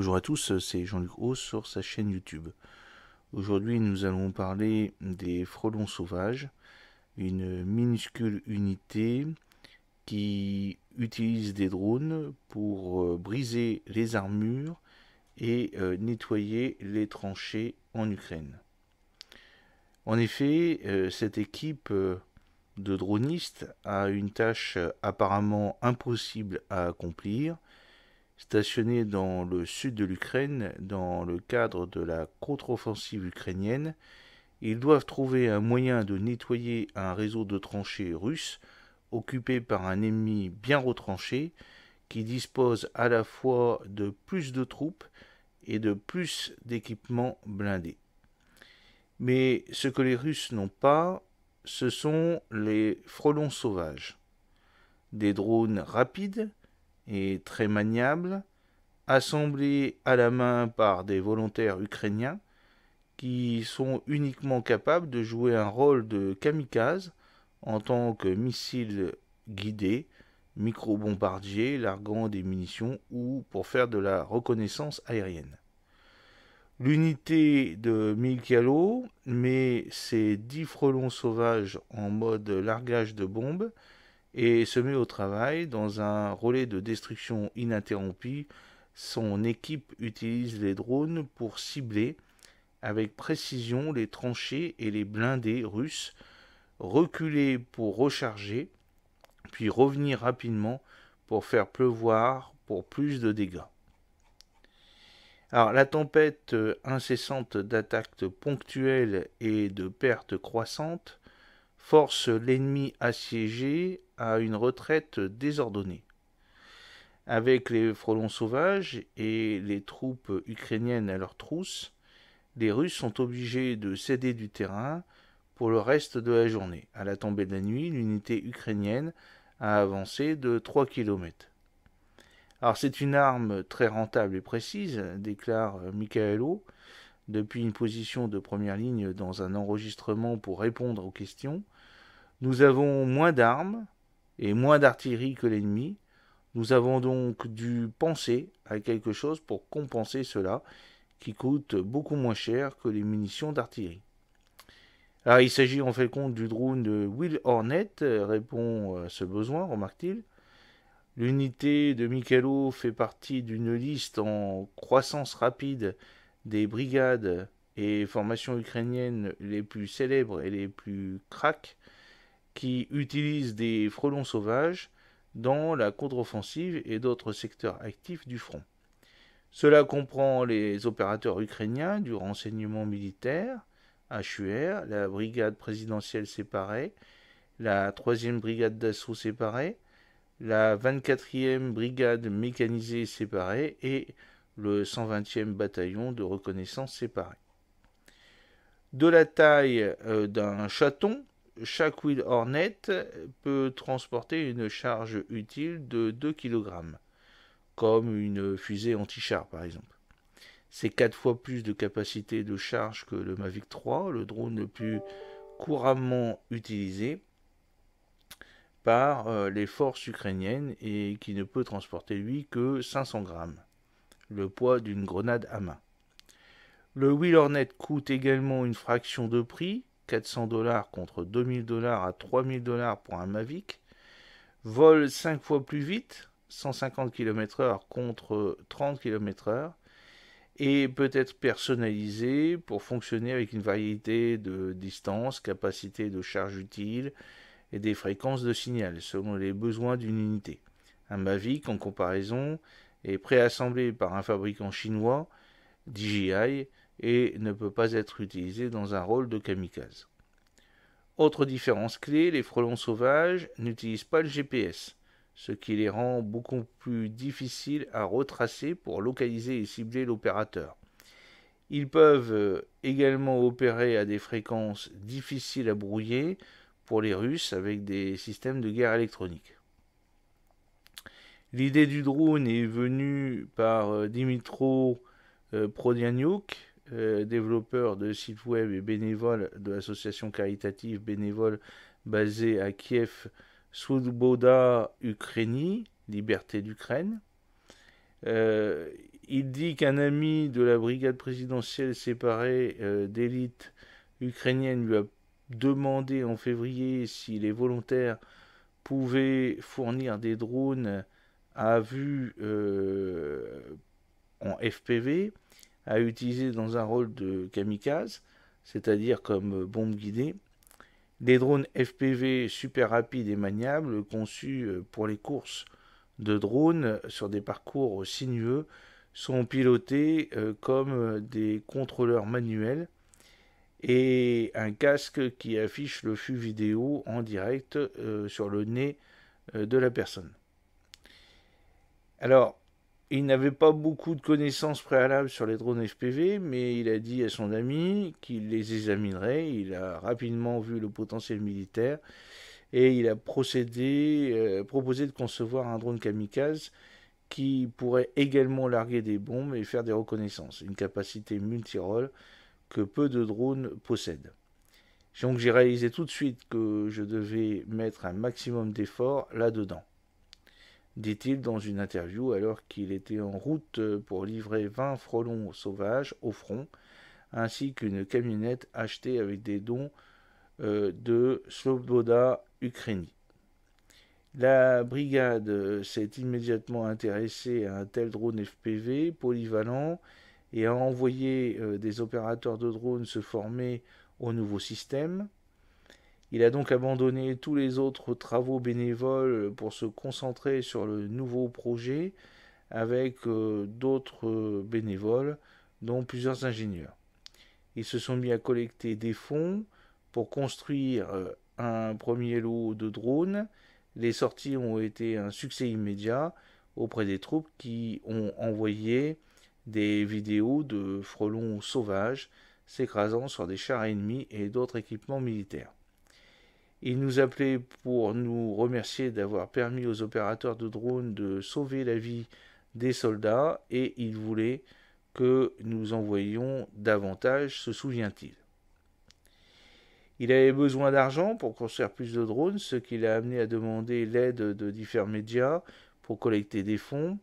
Bonjour à tous, c'est Jean-Luc Haut sur sa chaîne YouTube. Aujourd'hui, nous allons parler des frelons sauvages, une minuscule unité qui utilise des drones pour euh, briser les armures et euh, nettoyer les tranchées en Ukraine. En effet, euh, cette équipe de dronistes a une tâche apparemment impossible à accomplir, Stationnés dans le sud de l'Ukraine, dans le cadre de la contre-offensive ukrainienne, ils doivent trouver un moyen de nettoyer un réseau de tranchées russes occupé par un ennemi bien retranché qui dispose à la fois de plus de troupes et de plus d'équipements blindés. Mais ce que les Russes n'ont pas, ce sont les frelons sauvages. Des drones rapides, très maniable, assemblés à la main par des volontaires ukrainiens qui sont uniquement capables de jouer un rôle de kamikaze en tant que missile guidé, micro-bombardier, larguant des munitions ou pour faire de la reconnaissance aérienne. L'unité de Mikalo met ses dix frelons sauvages en mode largage de bombes et se met au travail dans un relais de destruction ininterrompu. Son équipe utilise les drones pour cibler avec précision les tranchées et les blindés russes, reculer pour recharger, puis revenir rapidement pour faire pleuvoir pour plus de dégâts. Alors la tempête euh, incessante d'attaques ponctuelles et de pertes croissantes force l'ennemi assiégé à une retraite désordonnée. Avec les frelons sauvages et les troupes ukrainiennes à leurs trousses, les Russes sont obligés de céder du terrain pour le reste de la journée. À la tombée de la nuit, l'unité ukrainienne a avancé de 3 km. Alors c'est une arme très rentable et précise, déclare Mikhailo, depuis une position de première ligne dans un enregistrement pour répondre aux questions. Nous avons moins d'armes, et moins d'artillerie que l'ennemi. Nous avons donc dû penser à quelque chose pour compenser cela, qui coûte beaucoup moins cher que les munitions d'artillerie. il s'agit en fait compte du drone de Will Hornet, répond euh, à ce besoin, remarque-t-il. L'unité de Michelo fait partie d'une liste en croissance rapide des brigades et formations ukrainiennes les plus célèbres et les plus craques qui utilisent des frelons sauvages dans la contre-offensive et d'autres secteurs actifs du front. Cela comprend les opérateurs ukrainiens du renseignement militaire, HUR, la brigade présidentielle séparée, la 3e brigade d'assaut séparée, la 24e brigade mécanisée séparée et le 120e bataillon de reconnaissance séparée. De la taille euh, d'un chaton, chaque Wheel Hornet peut transporter une charge utile de 2 kg, comme une fusée anti-char par exemple. C'est 4 fois plus de capacité de charge que le Mavic 3, le drone le plus couramment utilisé par euh, les forces ukrainiennes et qui ne peut transporter lui que 500 grammes, le poids d'une grenade à main. Le Wheel Hornet coûte également une fraction de prix, 400 dollars contre 2000 dollars à 3000 dollars pour un Mavic, vole 5 fois plus vite, 150 km/h contre 30 km/h, et peut être personnalisé pour fonctionner avec une variété de distances, capacités de charge utile et des fréquences de signal selon les besoins d'une unité. Un Mavic, en comparaison, est préassemblé par un fabricant chinois, DJI, et ne peut pas être utilisé dans un rôle de kamikaze. Autre différence clé, les frelons sauvages n'utilisent pas le GPS, ce qui les rend beaucoup plus difficiles à retracer pour localiser et cibler l'opérateur. Ils peuvent euh, également opérer à des fréquences difficiles à brouiller pour les Russes avec des systèmes de guerre électronique. L'idée du drone est venue par euh, Dimitro euh, Prodianyuk, euh, développeur de sites web et bénévole de l'association caritative bénévole basée à Kiev, Sudboda, Ukraine, Liberté d'Ukraine. Euh, il dit qu'un ami de la brigade présidentielle séparée euh, d'élite ukrainienne lui a demandé en février si les volontaires pouvaient fournir des drones à vue en FPV à utiliser dans un rôle de kamikaze, c'est-à-dire comme bombe guidée, des drones FPV super rapides et maniables conçus euh, pour les courses de drones sur des parcours sinueux sont pilotés euh, comme des contrôleurs manuels et un casque qui affiche le flux vidéo en direct euh, sur le nez de la personne. Alors, il n'avait pas beaucoup de connaissances préalables sur les drones FPV, mais il a dit à son ami qu'il les examinerait. Il a rapidement vu le potentiel militaire et il a procédé, euh, proposé de concevoir un drone kamikaze qui pourrait également larguer des bombes et faire des reconnaissances, une capacité multirole que peu de drones possèdent. Donc j'ai réalisé tout de suite que je devais mettre un maximum d'efforts là-dedans dit-il dans une interview alors qu'il était en route pour livrer 20 frelons sauvages au front, ainsi qu'une camionnette achetée avec des dons euh, de Sloboda Ukrainie. La brigade s'est immédiatement intéressée à un tel drone FPV polyvalent et a envoyé euh, des opérateurs de drones se former au nouveau système. Il a donc abandonné tous les autres travaux bénévoles pour se concentrer sur le nouveau projet avec euh, d'autres euh, bénévoles, dont plusieurs ingénieurs. Ils se sont mis à collecter des fonds pour construire euh, un premier lot de drones. Les sorties ont été un succès immédiat auprès des troupes qui ont envoyé des vidéos de frelons sauvages s'écrasant sur des chars ennemis et d'autres équipements militaires. Il nous appelait pour nous remercier d'avoir permis aux opérateurs de drones de sauver la vie des soldats et il voulait que nous envoyions davantage, se souvient-il. Il avait besoin d'argent pour construire plus de drones, ce qui l'a amené à demander l'aide de différents médias pour collecter des fonds,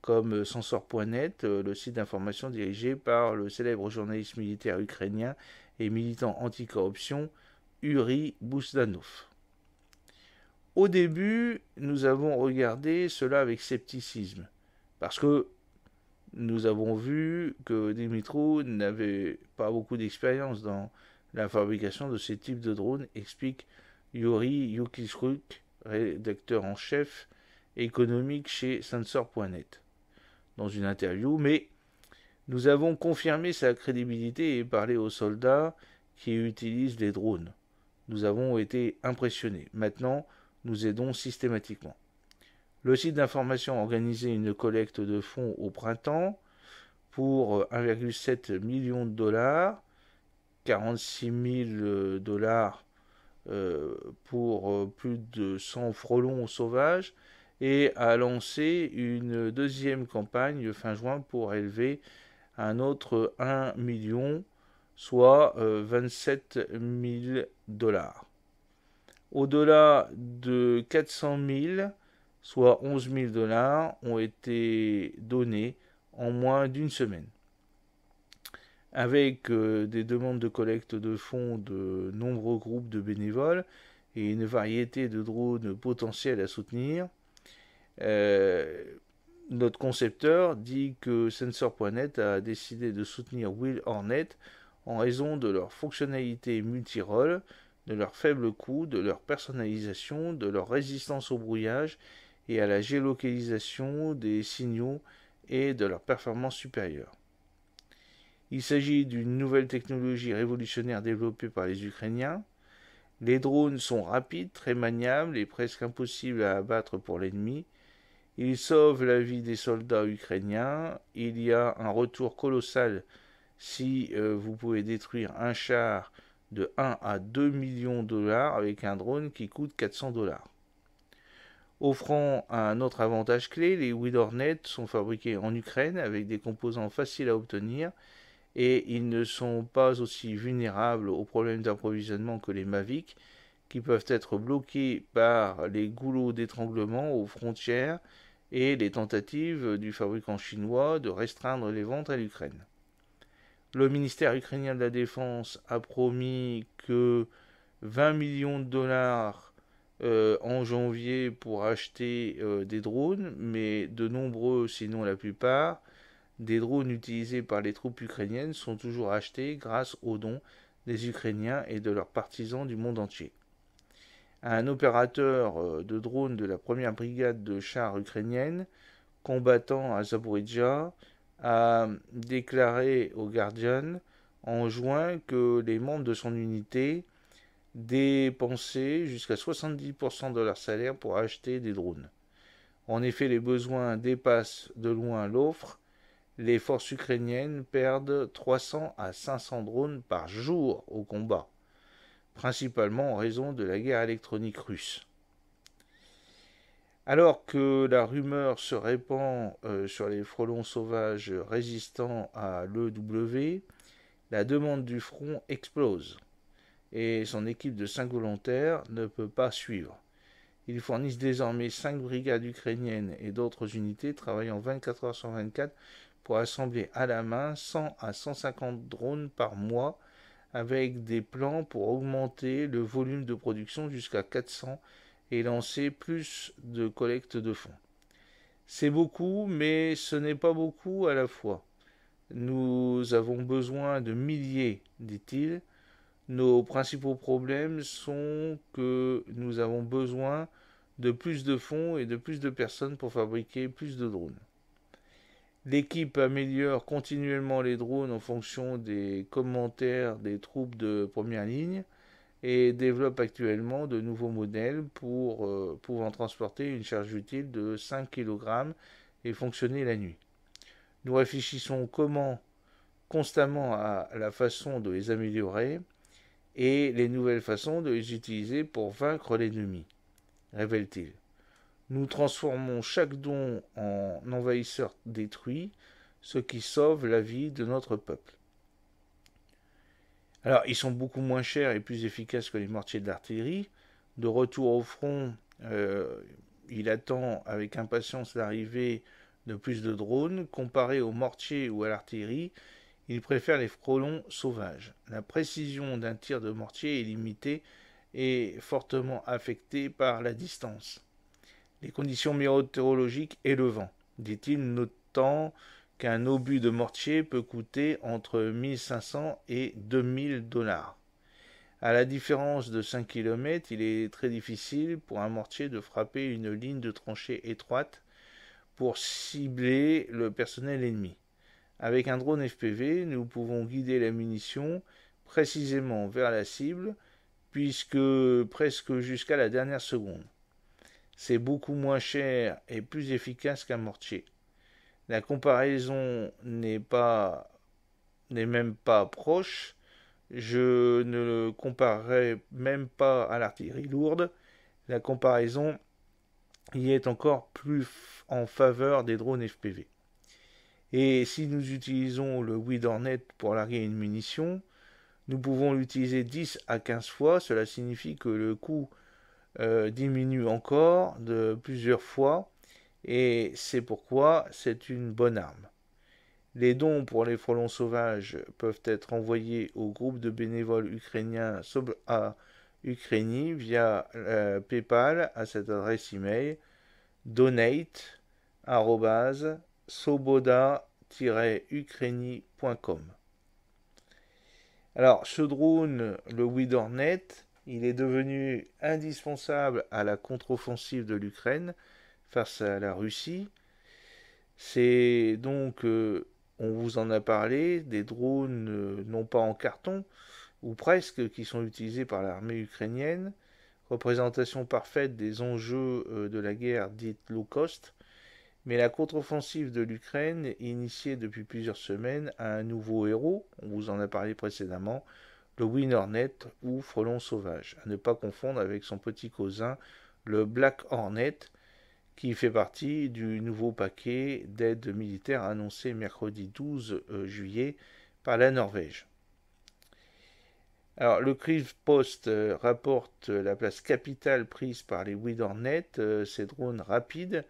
comme Censor.net, le site d'information dirigé par le célèbre journaliste militaire ukrainien et militant anti-corruption. Uri Bousdanov. Au début, nous avons regardé cela avec scepticisme, parce que nous avons vu que Dimitro n'avait pas beaucoup d'expérience dans la fabrication de ces types de drones, explique Yuri Yukisruk, rédacteur en chef économique chez Sensor.net, dans une interview, mais nous avons confirmé sa crédibilité et parlé aux soldats qui utilisent les drones. Nous avons été impressionnés. Maintenant, nous aidons systématiquement. Le site d'information a organisé une collecte de fonds au printemps pour 1,7 euh, million de dollars, 46 000 euh, dollars euh, pour plus de 100 frelons sauvages et a lancé une deuxième campagne fin juin pour élever un autre 1 million soit 27 euh, 000 dollars. Au-delà de 400 000, soit 11 000 dollars, ont été donnés en moins d'une semaine. Avec euh, des demandes de collecte de fonds de nombreux groupes de bénévoles et une variété de drones potentiels à soutenir, euh, notre concepteur dit que Sensor.net a décidé de soutenir Will Hornet en raison de leur fonctionnalité multirole, de leur faible coût, de leur personnalisation, de leur résistance au brouillage et à la géolocalisation des signaux et de leur performance supérieure. Il s'agit d'une nouvelle technologie révolutionnaire développée par les Ukrainiens. Les drones sont rapides, très maniables et presque impossibles à abattre pour l'ennemi. Ils sauvent la vie des soldats ukrainiens. Il y a un retour colossal si euh, vous pouvez détruire un char de 1 à 2 millions de dollars avec un drone qui coûte 400 dollars. Offrant un autre avantage clé, les Widornet sont fabriqués en Ukraine avec des composants faciles à obtenir et ils ne sont pas aussi vulnérables aux problèmes d'approvisionnement que les Mavic qui peuvent être bloqués par les goulots d'étranglement aux frontières et les tentatives du fabricant chinois de restreindre les ventes à l'Ukraine. Le ministère ukrainien de la Défense a promis que 20 millions de dollars euh, en janvier pour acheter euh, des drones, mais de nombreux, sinon la plupart, des drones utilisés par les troupes ukrainiennes sont toujours achetés grâce aux dons des Ukrainiens et de leurs partisans du monde entier. Un opérateur euh, de drones de la première brigade de chars ukrainienne, combattant à Zaporizhia, a déclaré au Guardian en juin que les membres de son unité dépensaient jusqu'à 70% de leur salaire pour acheter des drones. En effet, les besoins dépassent de loin l'offre. Les forces ukrainiennes perdent 300 à 500 drones par jour au combat, principalement en raison de la guerre électronique russe. Alors que la rumeur se répand euh, sur les frelons sauvages résistants à l'EW, la demande du front explose et son équipe de 5 volontaires ne peut pas suivre. Ils fournissent désormais 5 brigades ukrainiennes et d'autres unités travaillant 24 heures sur 24 pour assembler à la main 100 à 150 drones par mois avec des plans pour augmenter le volume de production jusqu'à 400 et lancer plus de collecte de fonds. C'est beaucoup, mais ce n'est pas beaucoup à la fois. Nous avons besoin de milliers, dit-il. Nos principaux problèmes sont que nous avons besoin de plus de fonds et de plus de personnes pour fabriquer plus de drones. L'équipe améliore continuellement les drones en fonction des commentaires des troupes de première ligne et développe actuellement de nouveaux modèles pour, euh, pouvoir transporter une charge utile de 5 kg et fonctionner la nuit. Nous réfléchissons comment constamment à la façon de les améliorer et les nouvelles façons de les utiliser pour vaincre l'ennemi, révèle-t-il. Nous transformons chaque don en envahisseur détruit, ce qui sauve la vie de notre peuple. Alors, ils sont beaucoup moins chers et plus efficaces que les mortiers de l'artillerie. De retour au front, euh, il attend avec impatience l'arrivée de plus de drones. Comparé aux mortiers ou à l'artillerie, il préfère les frelons sauvages. La précision d'un tir de mortier est limitée et fortement affectée par la distance, les conditions météorologiques et le vent, dit-il, notant qu'un obus de mortier peut coûter entre 1500 et 2000 dollars. À la différence de 5 km, il est très difficile pour un mortier de frapper une ligne de tranchée étroite pour cibler le personnel ennemi. Avec un drone FPV, nous pouvons guider la munition précisément vers la cible, puisque presque jusqu'à la dernière seconde. C'est beaucoup moins cher et plus efficace qu'un mortier. La comparaison n'est pas n'est même pas proche. Je ne le comparerai même pas à l'artillerie lourde. La comparaison y est encore plus en faveur des drones FPV. Et si nous utilisons le Widornet pour larguer une munition, nous pouvons l'utiliser 10 à 15 fois. Cela signifie que le coût euh, diminue encore de plusieurs fois et c'est pourquoi c'est une bonne arme. Les dons pour les frelons sauvages peuvent être envoyés au groupe de bénévoles ukrainiens à Ukraini via euh, PayPal à cette adresse email soboda ukrainicom Alors, ce drone, le Widornet, il est devenu indispensable à la contre-offensive de l'Ukraine face à la Russie. C'est donc, euh, on vous en a parlé, des drones euh, non pas en carton, ou presque, qui sont utilisés par l'armée ukrainienne. Représentation parfaite des enjeux euh, de la guerre dite low cost. Mais la contre-offensive de l'Ukraine, initiée depuis plusieurs semaines, a un nouveau héros, on vous en a parlé précédemment, le Winornet ou Frelon Sauvage, à ne pas confondre avec son petit cousin, le Black Hornet, qui fait partie du nouveau paquet d'aide militaire annoncé mercredi 12 euh, juillet par la Norvège. le Crif Post euh, rapporte euh, la place capitale prise par les Widornet, ces drones rapides,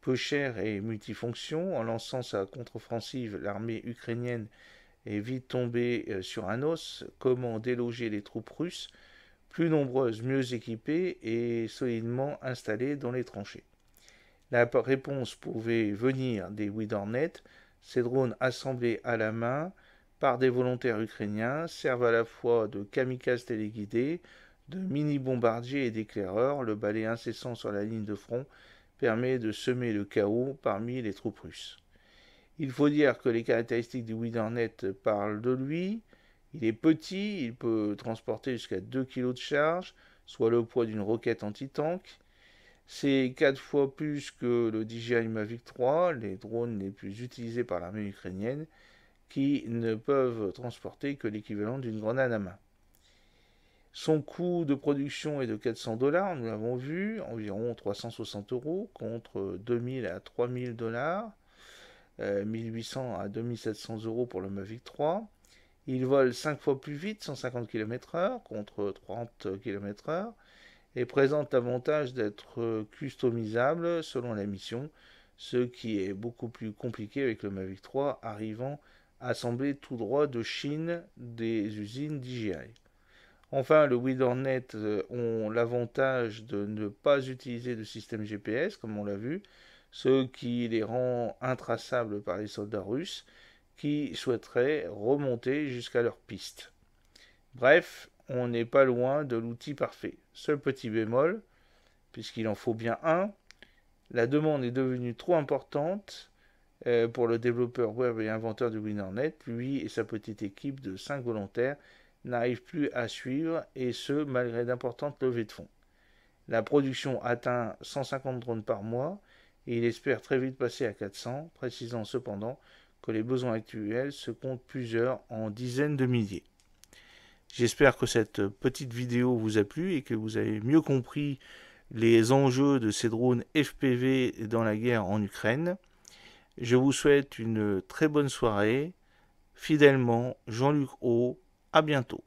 peu chers et multifonctions. En lançant sa contre-offensive, l'armée ukrainienne est vite tombée sur un os. Comment déloger les troupes russes, plus nombreuses, mieux équipées et solidement installées dans les tranchées la réponse pouvait venir des Widornet, ces drones assemblés à la main par des volontaires ukrainiens servent à la fois de kamikazes téléguidés, de mini-bombardiers et d'éclaireurs. Le balai incessant sur la ligne de front permet de semer le chaos parmi les troupes russes. Il faut dire que les caractéristiques du Widernet parlent de lui. Il est petit, il peut transporter jusqu'à 2 kg de charge, soit le poids d'une roquette anti-tank. C'est 4 fois plus que le DJI Mavic 3, les drones les plus utilisés par l'armée ukrainienne, qui ne peuvent transporter que l'équivalent d'une grenade à main. Son coût de production est de 400 dollars, nous l'avons vu, environ 360 euros contre 2000 à 3000 dollars, 1800 euh, à 2700 euros pour le Mavic 3. Il vole 5 fois plus vite, 150 km/h contre 30 km/h et présente l'avantage d'être euh, customisable selon la mission, ce qui est beaucoup plus compliqué avec le Mavic 3 arrivant assemblé tout droit de Chine des usines DJI. Enfin, le Widornet euh, ont l'avantage de ne pas utiliser de système GPS, comme on l'a vu, ce qui les rend intraçables par les soldats russes qui souhaiteraient remonter jusqu'à leur piste. Bref, on n'est pas loin de l'outil parfait. Seul petit bémol, puisqu'il en faut bien un, la demande est devenue trop importante euh, pour le développeur web et inventeur de Winnernet, Lui et sa petite équipe de 5 volontaires n'arrivent plus à suivre, et ce, malgré d'importantes levées de fonds. La production atteint 150 drones par mois, et il espère très vite passer à 400, précisant cependant que les besoins actuels se comptent plusieurs en dizaines de milliers. J'espère que cette petite vidéo vous a plu et que vous avez mieux compris les enjeux de ces drones FPV dans la guerre en Ukraine. Je vous souhaite une très bonne soirée. Fidèlement, Jean-Luc O. À bientôt.